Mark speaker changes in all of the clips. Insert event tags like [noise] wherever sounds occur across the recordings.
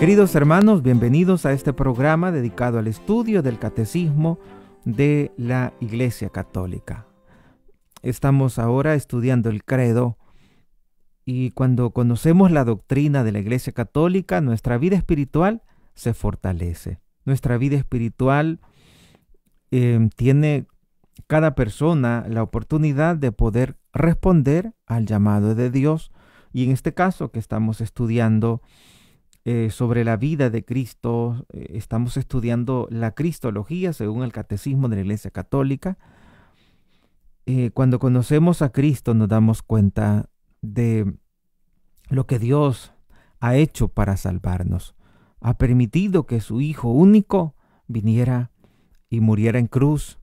Speaker 1: Queridos hermanos, bienvenidos a este programa dedicado al estudio del catecismo de la Iglesia Católica. Estamos ahora estudiando el credo y cuando conocemos la doctrina de la Iglesia Católica, nuestra vida espiritual se fortalece. Nuestra vida espiritual em, tiene cada persona la oportunidad de poder responder al llamado de Dios y en este caso que estamos estudiando eh, sobre la vida de Cristo. Eh, estamos estudiando la Cristología según el Catecismo de la Iglesia Católica. Eh, cuando conocemos a Cristo nos damos cuenta de lo que Dios ha hecho para salvarnos. Ha permitido que su Hijo único viniera y muriera en cruz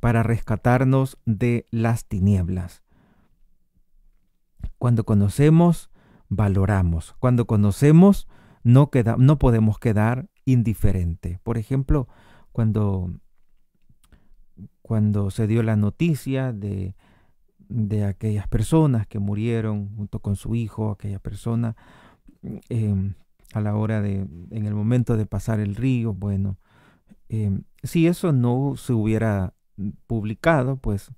Speaker 1: para rescatarnos de las tinieblas. Cuando conocemos, valoramos. Cuando conocemos, no, podemos quedar indiferentes. Por ejemplo, cuando, cuando se dio la noticia de, de aquellas personas que murieron junto con su hijo, aquella persona, em, a la hora de, en el momento de pasar el río, bueno, em, si eso no se hubiera publicado, pues,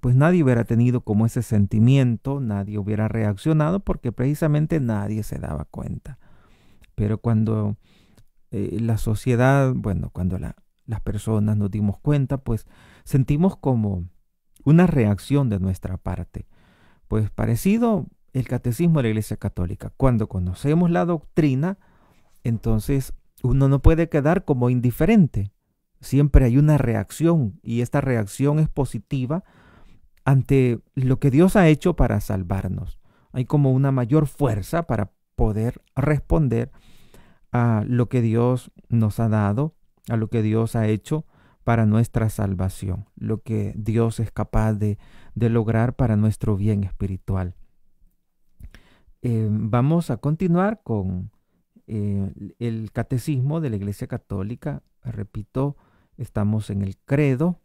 Speaker 1: pues nadie hubiera tenido como ese sentimiento, nadie hubiera reaccionado porque precisamente nadie se daba cuenta. Pero cuando eh, la sociedad, bueno, cuando las personas nos dimos cuenta, pues sentimos como una reacción de nuestra parte. Pues parecido el catecismo de la Iglesia Católica. Cuando conocemos la doctrina, entonces uno no puede quedar como indiferente. Siempre hay una reacción y esta reacción es positiva ante lo que Dios ha hecho para salvarnos. Hay como una mayor fuerza para poder responder a lo que Dios nos ha dado, a lo que Dios ha hecho para nuestra salvación, lo que Dios es capaz de, lograr para nuestro bien espiritual. Eh, vamos a continuar con eh, el catecismo de la Iglesia Católica. Repito, estamos en el credo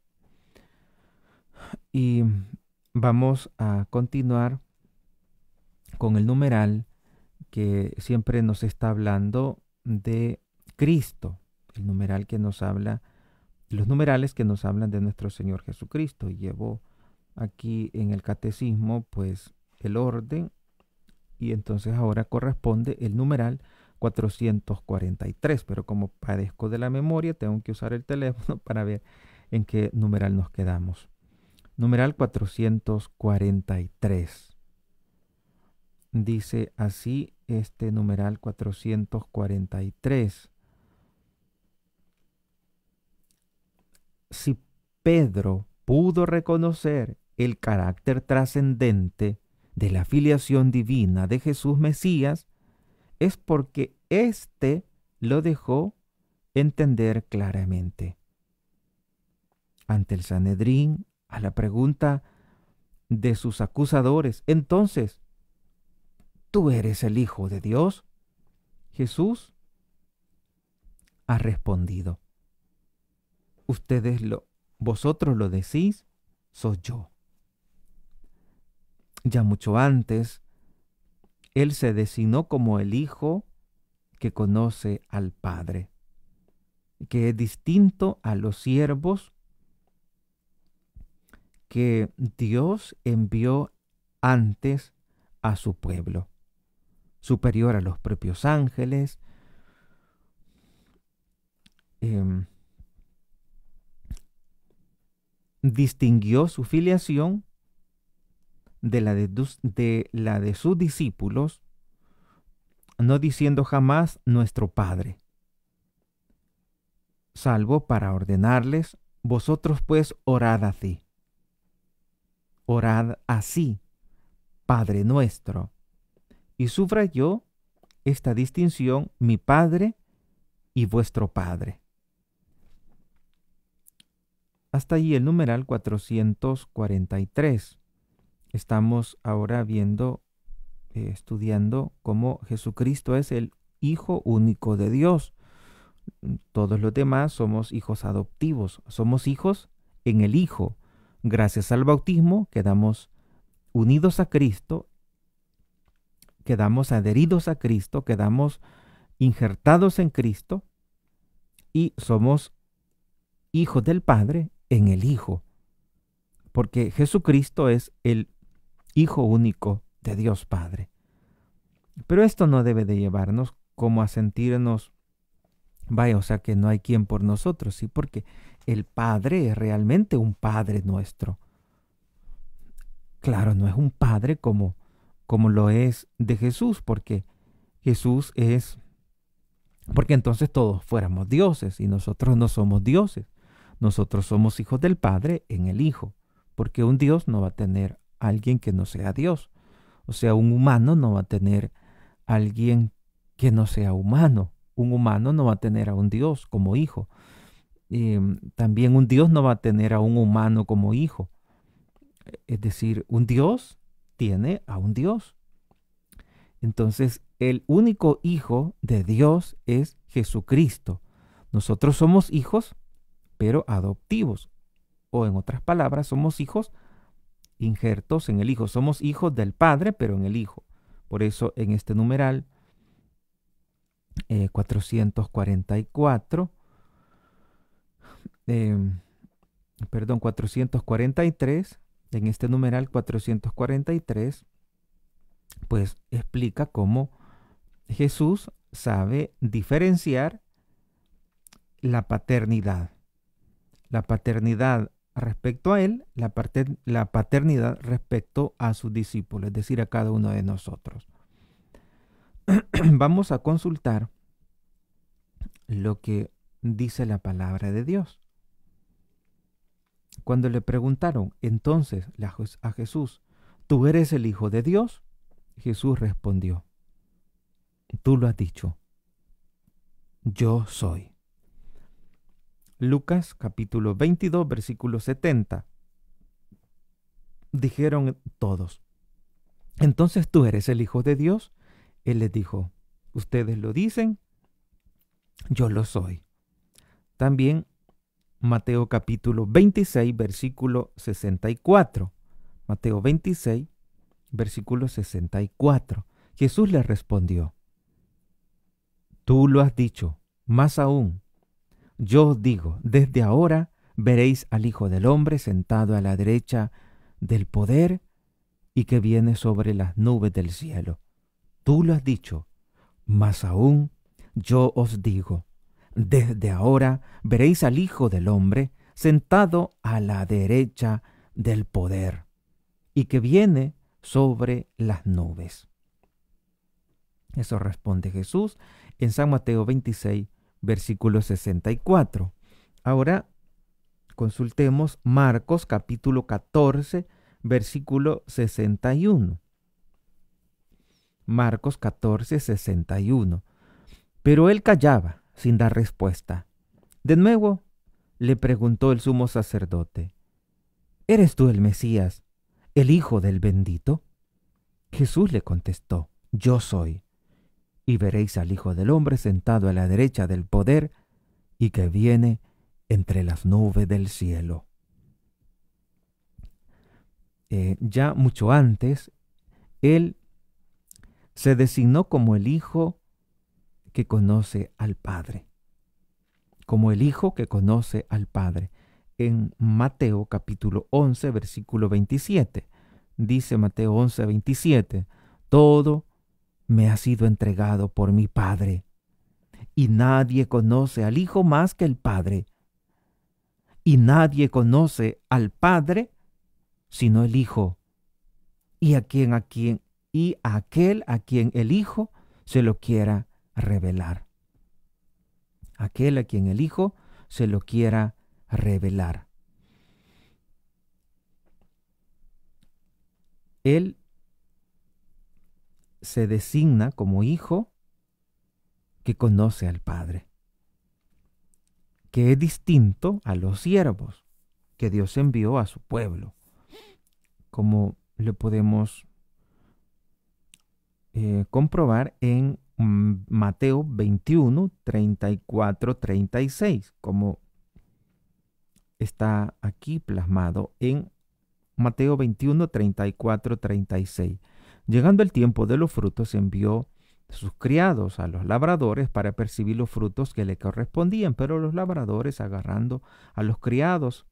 Speaker 1: y vamos a continuar con el numeral que siempre nos está hablando de Cristo, el numeral que nos habla, los numerales que nos hablan de nuestro Señor Jesucristo. llevo aquí en el catecismo, pues, el orden y entonces ahora corresponde el numeral 443, pero como padezco de la memoria, tengo que usar el teléfono [laughs] para ver en qué numeral nos quedamos. Numeral 443. Dice así este numeral 443. Si Pedro pudo reconocer el carácter trascendente de la filiación divina de Jesús Mesías, es porque éste lo dejó entender claramente. Ante el Sanedrín, a la pregunta de sus acusadores, entonces, tú eres el Hijo de Dios, Jesús ha respondido, ustedes lo, vosotros lo decís, soy yo. Ya mucho antes, Él se designó como el Hijo que conoce al Padre, que es distinto a los siervos que Dios envió antes a su pueblo superior a los propios ángeles. Em, distinguió su filiación de la de, de la de sus discípulos, no diciendo jamás nuestro Padre, salvo para ordenarles, vosotros pues orad así. Orad así, Padre nuestro y sufra yo esta distinción mi Padre y vuestro Padre. Hasta allí el numeral 443. Estamos ahora viendo, eh, estudiando cómo Jesucristo es el Hijo único de Dios. Todos los demás somos hijos adoptivos, somos hijos en el Hijo. Gracias al bautismo quedamos unidos a Cristo quedamos adheridos a Cristo, quedamos injertados en Cristo y somos hijos del Padre en el Hijo. Porque Jesucristo es el Hijo único de Dios Padre. Pero esto no debe de llevarnos como a sentirnos, vaya, o sea que no hay quien por nosotros, sí, porque el Padre es realmente un Padre nuestro. Claro, no es un Padre como como lo es de Jesús, porque Jesús es, porque entonces todos fuéramos dioses y nosotros no somos dioses, nosotros somos hijos del Padre en el Hijo, porque un Dios no va a tener a alguien que no sea Dios, o sea, un humano no va a tener a alguien que no sea humano, un humano no va a tener a un Dios como hijo, em, también un Dios no va a tener a un humano como hijo, es decir, un Dios tiene a un Dios. Entonces, el único hijo de Dios es Jesucristo. Nosotros somos hijos, pero adoptivos. O en otras palabras, somos hijos injertos en el Hijo. Somos hijos del Padre, pero en el Hijo. Por eso en este numeral 444, eh, em, perdón, 443, en este numeral 443, pues explica cómo Jesús sabe diferenciar la paternidad. La paternidad respecto a Él, la, paternidad respecto a sus discípulos, es decir, a cada uno de nosotros. [clears throat] Vamos a consultar lo que dice la palabra de Dios. Cuando le preguntaron entonces a Jesús, ¿tú eres el Hijo de Dios? Jesús respondió, tú lo has dicho, yo soy. Lucas capítulo 22, versículo 70. Dijeron todos, entonces tú eres el Hijo de Dios. Él les dijo, ustedes lo dicen, yo lo soy. También Mateo capítulo 26, versículo 64. Mateo 26, versículo 64. Jesús le respondió, Tú lo has dicho, más aún, yo os digo, desde ahora veréis al Hijo del Hombre sentado a la derecha del poder y que viene sobre las nubes del cielo. Tú lo has dicho, más aún, yo os digo, desde ahora veréis al Hijo del Hombre sentado a la derecha del poder y que viene sobre las nubes. Eso responde Jesús en San Mateo 26, versículo 64. Ahora consultemos Marcos capítulo 14, versículo 61. Marcos 14, 61. Pero él callaba sin dar respuesta. De nuevo, le preguntó el sumo sacerdote, ¿Eres tú el Mesías, el Hijo del bendito? Jesús le contestó, Yo soy. Y veréis al Hijo del Hombre sentado a la derecha del poder y que viene entre las nubes del cielo. Eh, ya mucho antes, él se designó como el Hijo que conoce al Padre, como el Hijo que conoce al Padre. En Mateo capítulo 11, versículo 27, dice Mateo 11, 27, todo me ha sido entregado por mi Padre, y nadie conoce al Hijo más que el Padre, y nadie conoce al Padre sino el Hijo, y a quien a quien y a aquel a quien el Hijo se lo quiera revelar. Aquel a quien el Hijo se lo quiera revelar. Él se designa como hijo que conoce al Padre, que es distinto a los siervos que Dios envió a su pueblo, como lo podemos eh, comprobar en Mateo 21, 34, 36, como está aquí plasmado en Mateo 21, 34, 36. Llegando el tiempo de los frutos, envió sus criados a los labradores para percibir los frutos que le correspondían, pero los labradores, agarrando a los criados,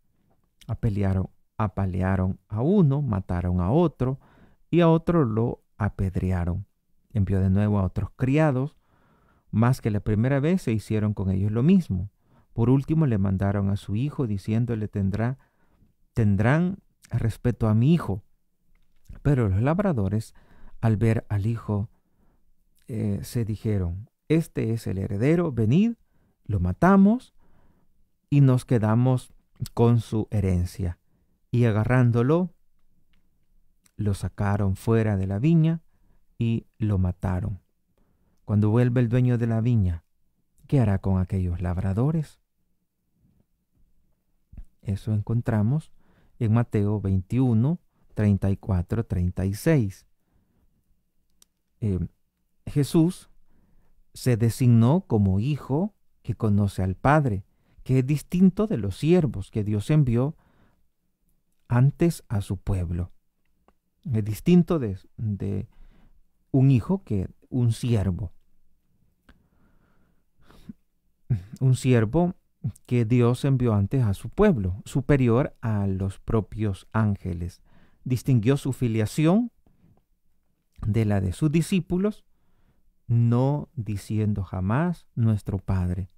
Speaker 1: apelearon, apalearon a uno, mataron a otro y a otro lo apedrearon. Envió de nuevo a otros criados, más que la primera vez se hicieron con ellos lo mismo. Por último le mandaron a su hijo diciéndole tendrá, tendrán respeto a mi hijo. Pero los labradores, al ver al hijo, eh, se dijeron, este es el heredero, venid, lo matamos y nos quedamos con su herencia. Y agarrándolo, lo sacaron fuera de la viña y lo mataron. Cuando vuelve el dueño de la viña, ¿qué hará con aquellos labradores? Eso encontramos en Mateo 21, 34, 36. Jesús se designó como hijo que conoce al Padre, que es distinto de los siervos que Dios envió antes a su pueblo. Es distinto de un hijo que un siervo. Un siervo que Dios envió antes a su pueblo, superior a los propios ángeles. Distinguió su filiación de la de sus discípulos, no diciendo jamás nuestro Padre.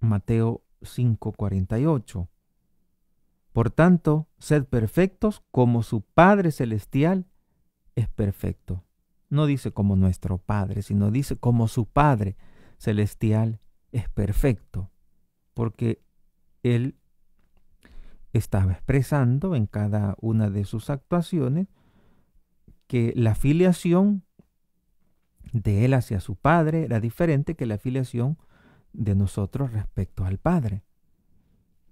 Speaker 1: Mateo 5:48. Por tanto, sed perfectos como su Padre Celestial es perfecto. No dice como nuestro Padre, sino dice como su Padre celestial es perfecto, porque Él estaba expresando en cada una de sus actuaciones que la filiación de Él hacia su Padre era diferente que la filiación de nosotros respecto al Padre.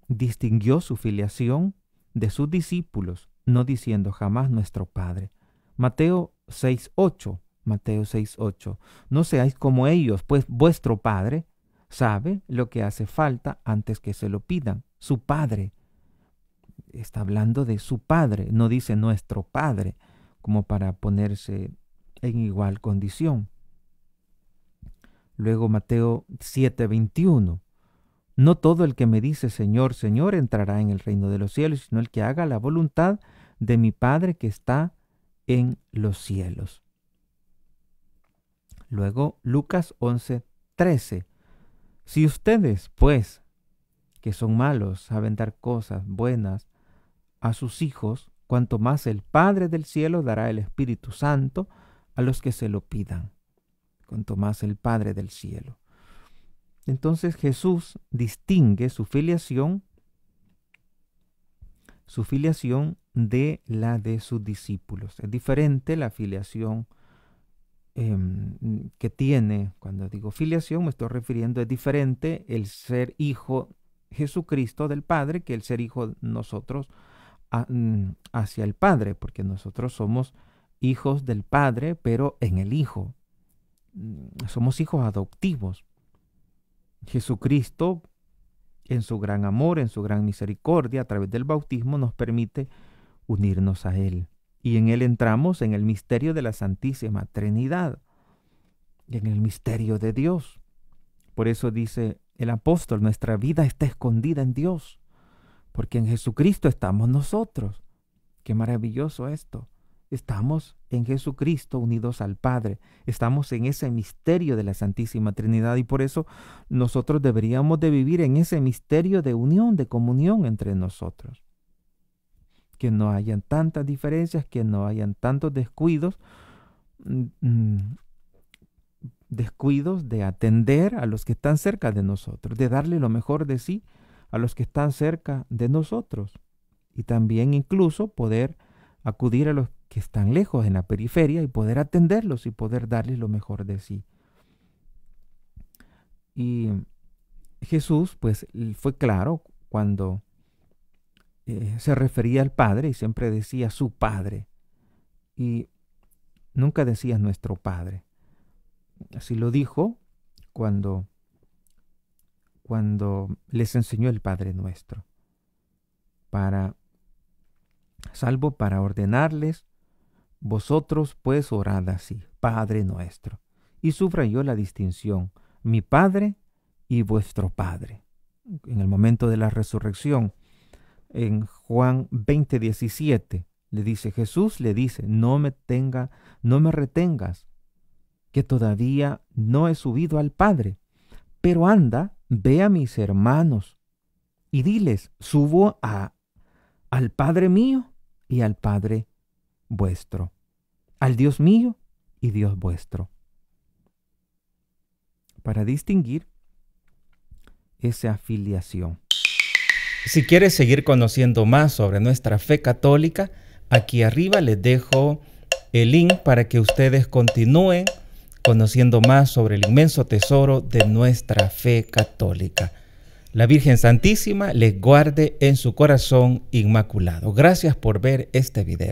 Speaker 1: Distinguió su filiación de sus discípulos, no diciendo jamás nuestro Padre, Mateo 6.8, Mateo 6.8, no seáis como ellos, pues vuestro Padre sabe lo que hace falta antes que se lo pidan, su Padre. Está hablando de su Padre, no dice nuestro Padre, como para ponerse en igual condición. Luego Mateo 7:21. No todo el que me dice Señor, Señor entrará en el reino de los cielos, sino el que haga la voluntad de mi Padre que está en los cielos. Luego Lucas 11, 13. Si ustedes, pues, que son malos, saben dar cosas buenas a sus hijos, cuanto más el Padre del cielo dará el Espíritu Santo a los que se lo pidan. Cuanto más el Padre del cielo. Entonces Jesús distingue su filiación, su filiación de la de sus discípulos. Es diferente la filiación em, que tiene, cuando digo filiación me estoy refiriendo, es diferente el ser hijo Jesucristo del Padre que el ser hijo nosotros mm, hacia el Padre, porque nosotros somos hijos del Padre, pero en el Hijo. Mm, somos hijos adoptivos. Jesucristo, en su gran amor, en su gran misericordia, a través del bautismo, nos permite unirnos a Él. Y en Él entramos en el misterio de la Santísima Trinidad, y en el misterio de Dios. Por eso dice el apóstol, nuestra vida está escondida en Dios, porque en Jesucristo estamos nosotros. Qué maravilloso esto. Estamos en Jesucristo unidos al Padre. Estamos en ese misterio de la Santísima Trinidad y por eso nosotros deberíamos de vivir en ese misterio de unión, de comunión entre nosotros que no hayan tantas diferencias, que no hayan tantos descuidos, mm, mm, descuidos de atender a los que están cerca de nosotros, de darle lo mejor de sí a los que están cerca de nosotros y también incluso poder acudir a los que están lejos en la periferia y poder atenderlos y poder darles lo mejor de sí. Y Jesús pues fue claro cuando eh, se refería al Padre y siempre decía su Padre. Y nunca decía nuestro Padre. Así lo dijo cuando, cuando les enseñó el Padre nuestro. Para, salvo para ordenarles, vosotros pues orad así, Padre nuestro. Y yo la distinción, mi Padre y vuestro Padre. En el momento de la resurrección, en Juan 20, 17, le dice, Jesús le dice, no me tenga, no me retengas, que todavía no he subido al Padre, pero anda, ve a mis hermanos y diles, subo a, al Padre mío y al Padre vuestro, al Dios mío y Dios vuestro. Para distinguir esa afiliación. Si quieres seguir conociendo más sobre nuestra fe católica, aquí arriba les dejo el link para que ustedes continúen conociendo más sobre el inmenso tesoro de nuestra fe católica. La Virgen Santísima les guarde en su corazón inmaculado. Gracias por ver este video.